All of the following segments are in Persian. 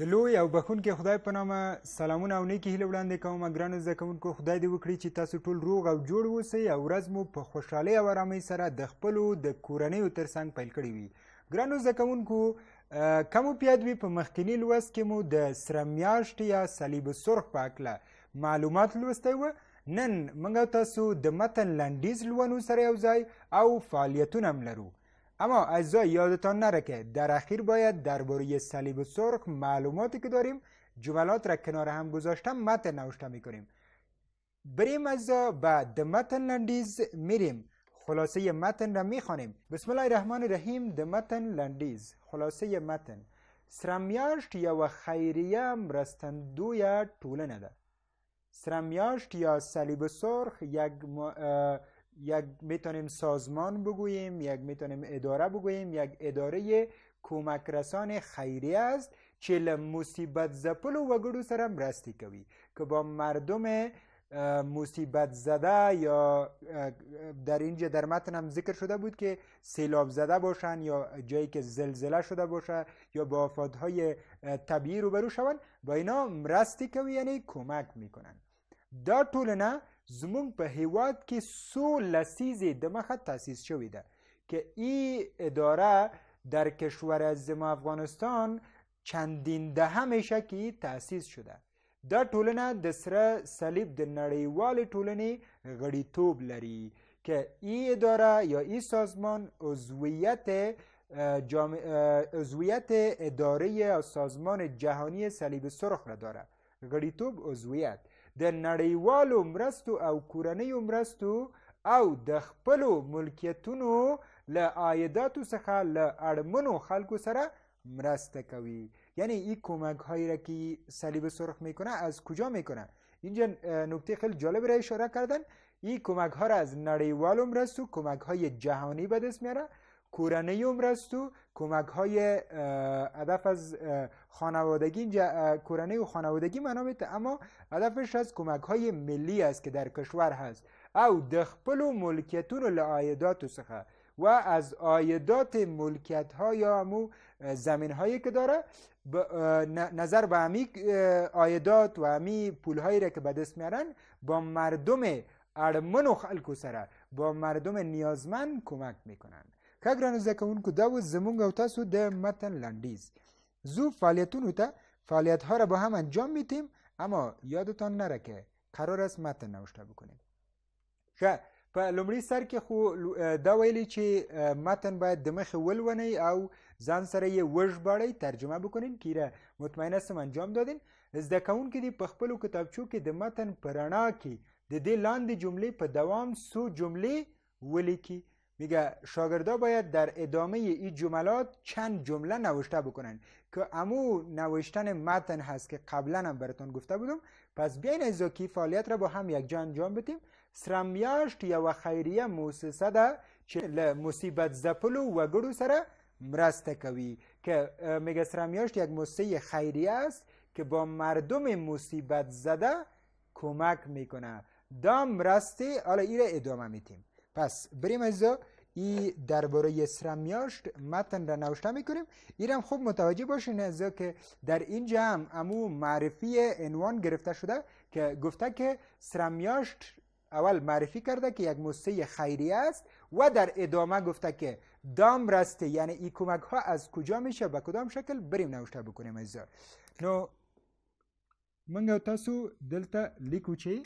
د لوی او بخونکي خدای په نامه سلامونه او نیکی هیله وړاندې کوم ګرانو زده کوونکو خدای دې وکړي چې تاسو ټول روغ او جوړ اوسئ او ورځ مو په خوشحالۍ او ارامۍ سره د خپلو د کورنیو تر څنګ پیل کړې وي ګرانو زده کوونکو کمو پیادوي په مخکینی لوست کې مو د سره میاشتې یا صلیب سرخ په هکله معلومات لوستی وه نن موږ تاسو د متن لنډیز لولو سره یو ځای او فعالیتونه هم لرو اما اعزای یادتان نره که در اخیر باید درباره صلیب سرخ معلوماتی که داریم جملات را کنار هم گذاشتم متن نوشته میکنیم بریم از به د متن لندیز میریم خلاصه متن را میخوانیم بسم الله الرحمن الرحیم د متن لندیز خلاصه متن سرمیاشت و خیریه یا طوله نده. سرمیاشت یا صلیب سرخ یک یک میتونیم سازمان بگوییم یک میتونیم اداره بگوییم یک اداره کمک رسان خیریه است چې له مصیبت و وګړو سره مرستې کوي که با مردم مصیبت زده یا در اینجا در متن هم ذکر شده بود که سیلاب زده باشن یا جایی که زلزله شده باشه یا با آفادهای طبیعی برو شون با اینا مرستی کوی یعنی کمک میکنن دا طول نه زمونږ په هیواد کې څو لسیزې دمخه تاسیس شوې ده که ای اداره در کشور زم افغانستان چندین دهه شکی تاسیس شده دا ټولنه د سره صلیب د نړیوالې ټولنې غړیتوب لري که ای اداره یا ای سازمان عضویت عضویت اداره سازمان جهانی صلیب سرخ را داره غړیتوب عضویت د نړیوالو مرستو او کورنیو مرستو او د خپلو ملکیتونو له عایداتو څخه له اړمنو خلکو سره مرسته کوي یعنی این کمک هایی را که صلیب سرخ میکنه از کجا میکنه اینجا نکته خیلی جالب را اشاره کردن این کمک ها را از نړیوالو مرستو کمک های جهانی به دست میاره کورنیو مرستو کمک های هدف از خانوادگی کورنه و خانوادگی منابط اما هدفش از کمک های ملی است که در کشور هست او د و ملکیتونو له عایداتو څخه و از آیدات ملکیت ها یا زمین هایی که داره نظر به همی آیدات و همی پول هایی را که به دست میارن با مردم ارمن و خلکو سره با مردم نیازمند کمک میکنن که گرانو زکه اون دا و او تاسو ده متن لندیز زو فعالیتون هوته فعالیت ها را با هم انجام میتیم اما یادتان نره که قرار است متن نوشته بکنیم ښه په لومړي سر کې خو دا ویلی چې متن باید د مخې ولونی او ځان سره یې وژباړئ ترجمه بکنین کیره مطمئنه سم انجام دادین زده کوونکي دې په خپلو کتابچو کې د متن په رڼا کې د دې لاندې جملې په دوام څو جملې ولیکي میگه شاگردا باید در ادامه این جملات چند جمله نوشته بکنن که امو نوشتن متن هست که قبلا هم براتون گفته بودم پس بیاین از کی فعالیت را با هم یک جان انجام بدیم سرمیاشت یا و خیریه موسسه ده ل مصیبت زپلو گرو سره مرسته کوی که میگه سرمیاشت یک موسی خیریه است که با مردم مصیبت زده کمک میکنه دام رسته حالا ایره ادامه میتیم پس بریم ازا ای درباره سرمیاشت متن را نوشته میکنیم ایرم خوب متوجه باشین از که در این جمع امو معرفی انوان گرفته شده که گفته که سرمیاشت اول معرفی کرده که یک موسیه خیریه است و در ادامه گفته که دام رسته یعنی ای کمک ها از کجا میشه به کدام شکل بریم نوشته بکنیم از نو منگه تاسو دلتا لیکو چی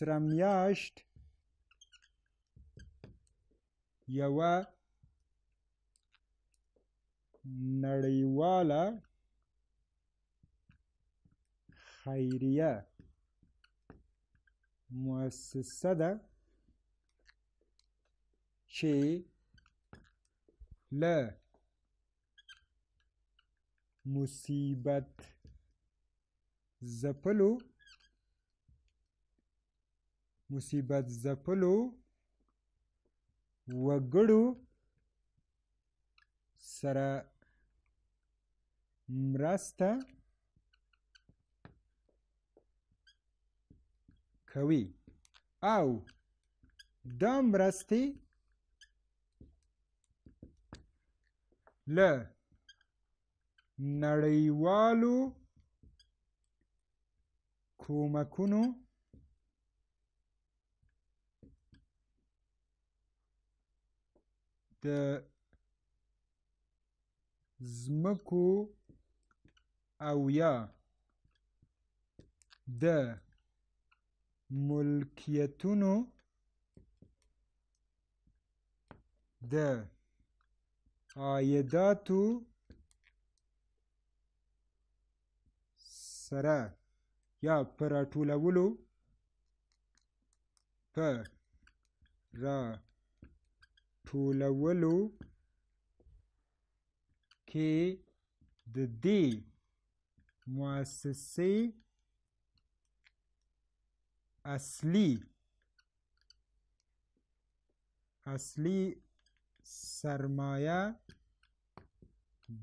سره میاشت یوه نړیواله خیریه مؤسسه ده چې له مصیبت ځپلو مصیبت ځپلو وګړو سره مرسته کوي او دا مرستې له نړیوالو کومکونو د ځمکو او یا د ملکیتونو د عایداتو سره یا په راټولولو په را ټولولو کې د دې مؤسسې اصلي اصلي سرمایه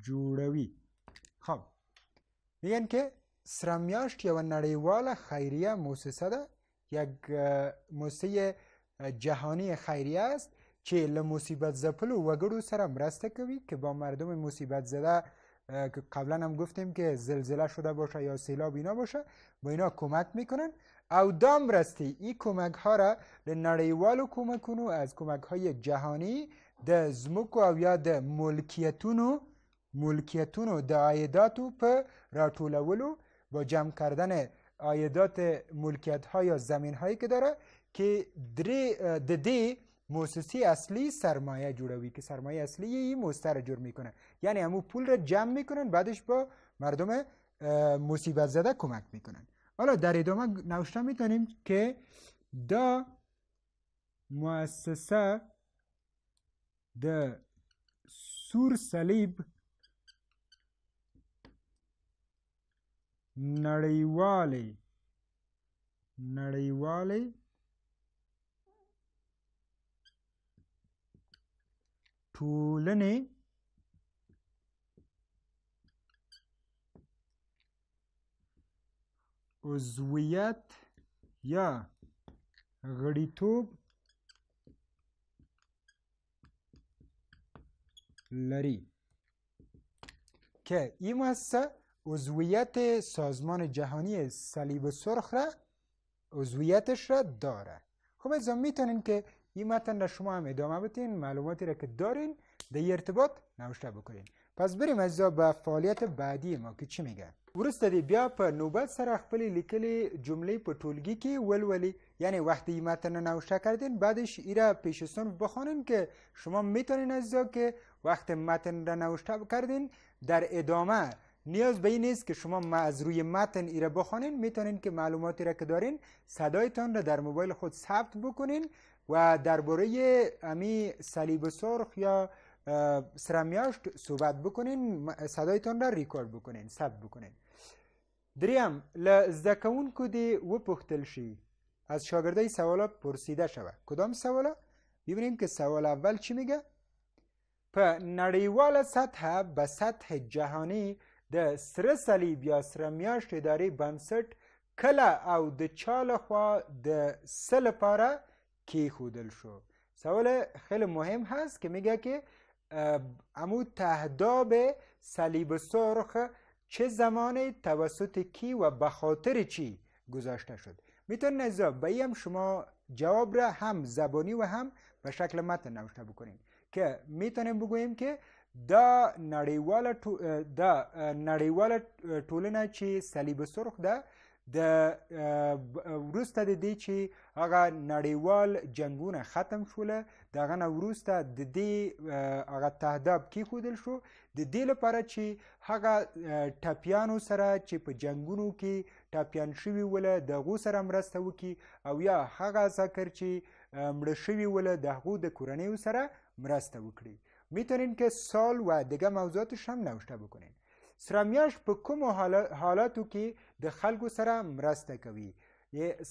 جوړوي خب میگن که سرمیاشت یوه نړیواله خیریه موسسه ده یک موسسه جهانی خیریه است که له مصیبت زپلو وګړو سره مرسته کوي که با مردم مصیبت زده که قبلا هم گفتیم که زلزله شده باشه یا سیلاب اینا باشه با اینا کمک میکنن او دام رستی این کمک ها را نړیوالو کمکونو از کمک های جهانی د زمکو او یا د ملکیتونو ملکیتونو د عایداتو په راټولولو با جمع کردن عایدات ملکیت ها یا زمین هایی که داره که دری د موسسه اصلی سرمایه جوړوي که سرمایه اصلی این موسسه را جور میکنه یعنی همو پول را جمع میکنن بعدش با مردم مصیبت زده کمک میکنن حالا در ادامه نوشته میتونیم که دا موسسه د سور صلیب نریوالی نړیوالې ټولنې عضویت یا غړیتوب لري که این مؤسسه عضویت سازمان جهانی صلیب سرخ را عضویتش را داره خب از میتونین که این متن را شما هم ادامه بتین معلوماتی را که دارین در ارتباط نوشته بکنین پس بریم از به فعالیت بعدی ما که چی میگه ورسته دی بیا په نوبت سره خپل لیکلي جمله په ټولګي کې ولولی یعنی وقتی این متن نوشته کردین بعدش ایره پیش سن بخوانین که شما میتونین از که وقت متن را نوشته کردین در ادامه نیاز به این نیست که شما ما از روی متن ایره بخوانین میتونین که معلوماتی را که دارین صدایتان را در موبایل خود ثبت بکنین و درباره امی صلیب سرخ یا سرمیاشت صحبت بکنین صدایتان را ریکارد بکنین ثبت بکنین دریم ل زکونکو دی و پختل شی از شاگردای سوالا پرسیده شوه کدام سوالا ببینیم که سوال اول چی میگه په نړیواله سطح به سطح جهانی د سره صلیب یا سره میاشت ادارې بنسټ کله او د چا لخوا د سه لپاره کیخودل شو سوال خیلی مهم هست که میگه که امو تهداب صلیب سرخ چه زمانی توسط کی و به خاطر چی گذاشته شد میتونین از به هم شما جواب را هم زبانی و هم به شکل متن نوشته بکنین که میتونیم بگوییم که دا نړیواله دا نړیواله ټولنه چې صلیب سرخ ده د وروسته د دې چې هغه نړیوال جنگونه ختم شول دغه نه وروسته د دې هغه تهداب کې خودل شو د دې لپاره چې هغه ټاپیانو سره چې په جنگونو کې ټاپیان شوي ول د غو سره مرسته وکي او یا هغه ذکر چې مړ شوي ول د غو د کورنۍ سره مرسته وکړي میتونین که سال و دیگه موضوعاتش هم نوشته بکنین سره میاشت په کومو حالاتو کې د خلکو سره مرسته کوي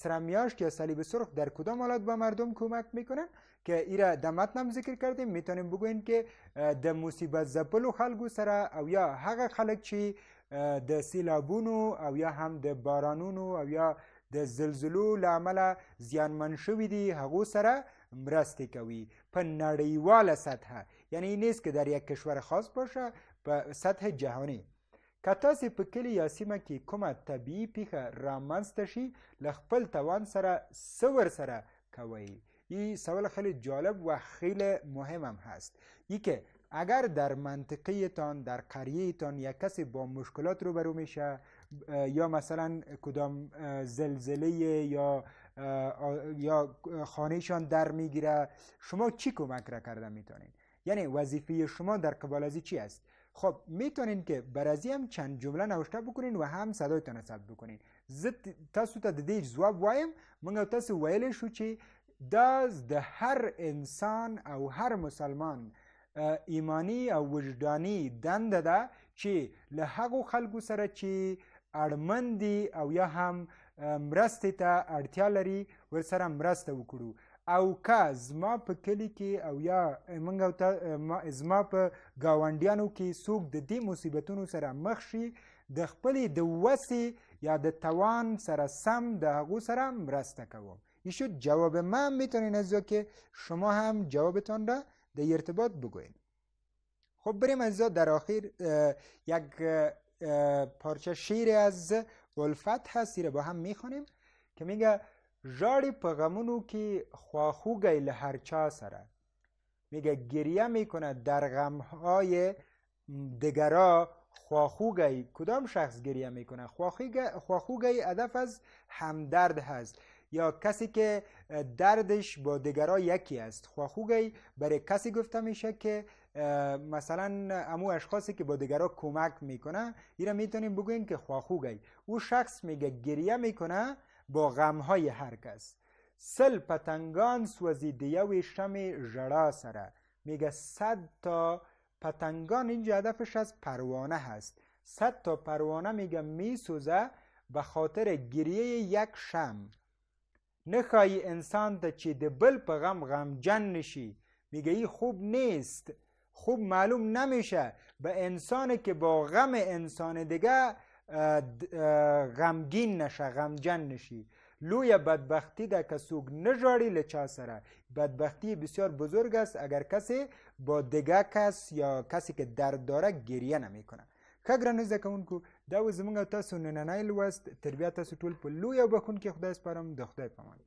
سره میاشت یا صلیب سرخ در کدام حالات به مردم کمک میکنن که ایرا در متنم ذکر کردیم میتونیم بگوین که د مصیبت زپلو خلکو سره او یا هغه خلک چې د سیلابونو او یا هم د بارانونو او یا د زلزلو له امله زیانمن شوي دي هغو سره مرستې کوي په نړیواله سطحه یعنی نیست که در یک کشور خاص باشه په سطح جهانی که تاسې په کلي یا سیمه کې کومه طبیعي پیښه رامنځته شي له خپل توان سره سور سره کوئ این سوال خیلی جالب و خیلی هم هست یکی که اگر در تان در قریه تان یک کسی با مشکلات برو میشه یا مثلا کدام زلزله یا یا خانهشان در میگیره شما چی کمک را کرده میتونید یعنی وظیفه شما در قبال چی است خب میتونین که برازی هم چند جمله نوشته بکنین و هم صدایتان ثبت بکنین زه تاسو ته د دې جواب وایم موږ تاسو ویلی شو چې دا د هر انسان او هر مسلمان ایمانی او وجدانی دنده ده چې له هغو خلکو سره چې اړمن دي او یا هم مرستې ته اړتیا لري ورسره مرسته وکړو او که زما په کلی کې او یا موږ او ته زما په گاونډیانو کې څوک د دې مصیبتونو سره مخ شي د خپلې د وسې یا د توان سره سم د هغو سره مرسته کوم این شد جواب من میتونین از که شما هم جوابتان را در ارتباط بگوین خب بریم از در آخر یک پارچه شیر از الفت هستی رو با هم میخوانیم که میگه ژاړي په غمونو کې خواخوږی له هر چا سره میگه گریه میکنه در غمهای دگرا خواخوگی کدام شخص گریه میکنه خواخوگی هدف از همدرد هست یا کسی که دردش با دگرا یکی است خواخوگی برای کسی گفته میشه که مثلا امو اشخاصی که با دگرا کمک میکنه ایره میتونیم بگوییم که خواخوگی او شخص میگه گریه میکنه با های هر کس سل پتنگان سوزیده دیوی شم جرا سره میگه صد تا پتنگان اینجا هدفش از پروانه هست صد تا پروانه میگه میسوزه به خاطر گریه یک شم نخواهی انسان تا چی د بل په غم جن نشی میگه ای خوب نیست خوب معلوم نمیشه به انسانی که با غم انسان دیگه غمگین نشه غمجن نشی لوی بدبختی ده که سوگ نجاری لچا سره بدبختی بسیار بزرگ است اگر کسی با دیگه کس یا کسی که درد داره گریه نمیکنه ښه ګرانو زده کوونکو دا و زموږ تاسو نننی لوست تربیه تاسو ټول په لویه بخون کې خدای سپارم د خدای پامان